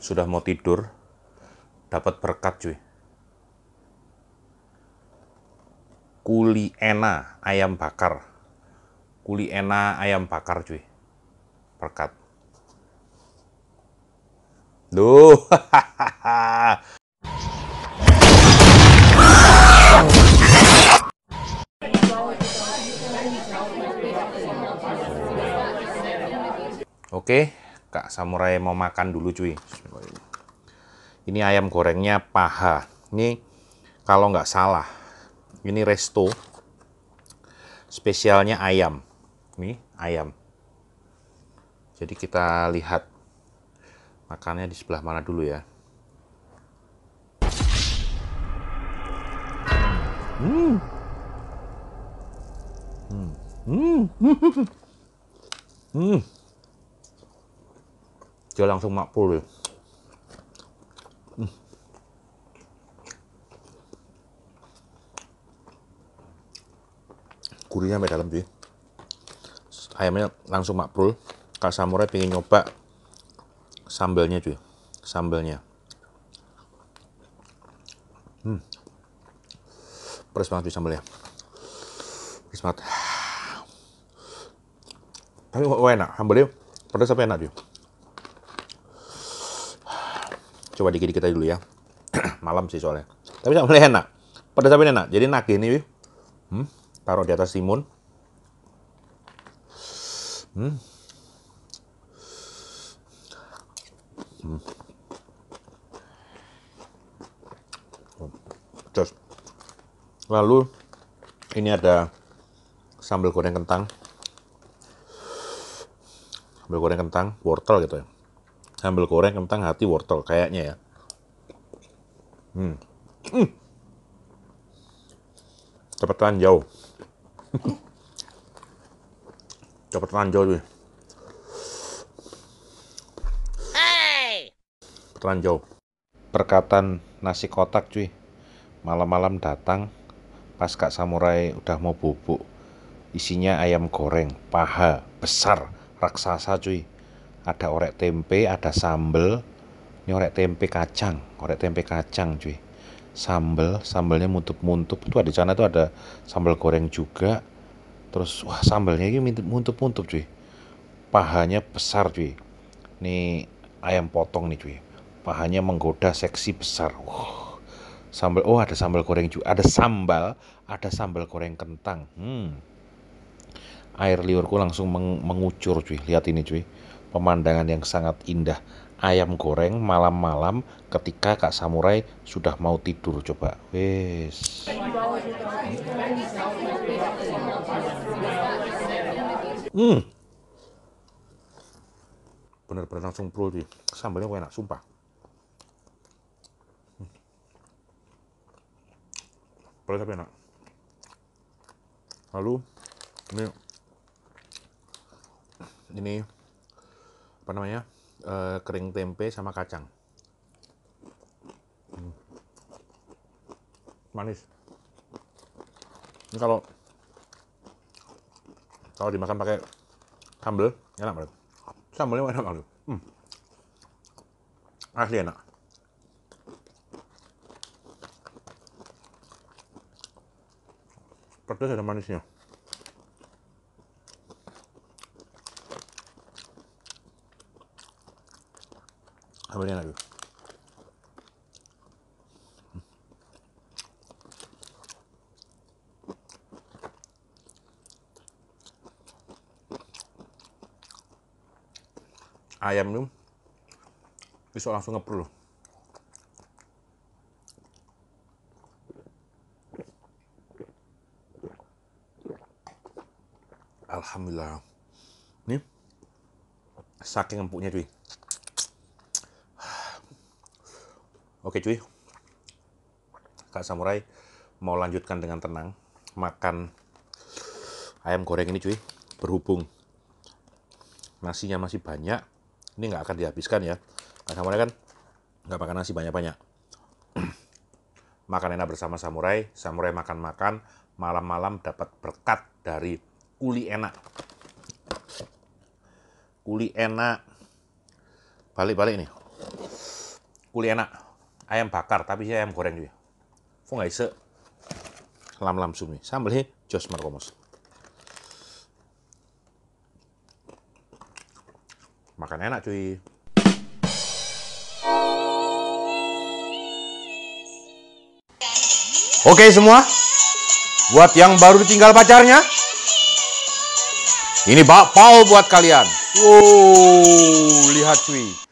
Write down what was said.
sudah mau tidur dapat berkat cuy kuli ena ayam bakar kuli ena ayam bakar cuy berkat Duh, Oke, Kak Samurai mau makan dulu cuy. Ini ayam gorengnya paha. Ini kalau nggak salah, ini resto spesialnya ayam. Ini ayam. Jadi kita lihat makannya di sebelah mana dulu ya. Hmm. Hmm. Hmm. Hmm dia langsung makbul hmm. gurihnya sampai dalam sih ayamnya langsung makbul Kak Samurai pengen nyoba sambelnya cuy sambelnya, hmm. pedes banget cuy sambelnya, pedes banget tapi enak sambalnya pedas tapi enak cuy coba dikit dikit aja dulu ya malam sih soalnya tapi boleh enak pada tapi enak jadi enak ini hmm, taruh di atas timun hmm. Hmm. Terus, lalu ini ada sambal goreng kentang sambal goreng kentang wortel gitu ya sambal goreng kentang hati wortel kayaknya ya hmm, hmm. jauh. ranjau dapat ranjau hey! dapat perkataan nasi kotak cuy malam-malam datang pas kak samurai udah mau bubuk isinya ayam goreng paha besar raksasa cuy ada orek tempe, ada sambel. Ini orek tempe kacang, orek tempe kacang cuy. Sambel, sambelnya muntup-muntup. Tuh ada di sana tuh ada sambel goreng juga. Terus wah sambelnya ini muntup-muntup cuy. Pahanya besar cuy. Ini ayam potong nih cuy. Pahanya menggoda seksi besar. Wow. Sambal, oh ada sambal goreng juga, ada sambal, ada sambal goreng kentang. Hmm. Air liurku langsung meng mengucur cuy. Lihat ini cuy pemandangan yang sangat indah. Ayam goreng malam-malam ketika Kak Samurai sudah mau tidur coba. Wes. Hmm. benar bener langsung pro sih. Sambalnya enak, sumpah. Hmm. tapi enak. Lalu ini ini apa namanya uh, kering tempe sama kacang hmm. manis ini kalau kalau dimakan pakai sambel enak banget sambelnya enak banget hmm. asli enak pedas ada manisnya 食べれないよ。ayam itu bisa langsung ngepul Alhamdulillah Nih saking empuknya cuy Oke cuy, Kak Samurai mau lanjutkan dengan tenang makan ayam goreng ini cuy. Berhubung nasinya masih banyak, ini nggak akan dihabiskan ya. Kak Samurai kan nggak makan nasi banyak-banyak. makan enak bersama Samurai, Samurai makan-makan, malam-malam dapat berkat dari uli enak. Uli enak. Balik-balik nih. Uli enak ayam bakar tapi saya ayam goreng juga kok nggak bisa lam lam sumi sambil jos markomos makan enak cuy Oke semua, buat yang baru ditinggal pacarnya, ini bakpao buat kalian. Wow, lihat cuy.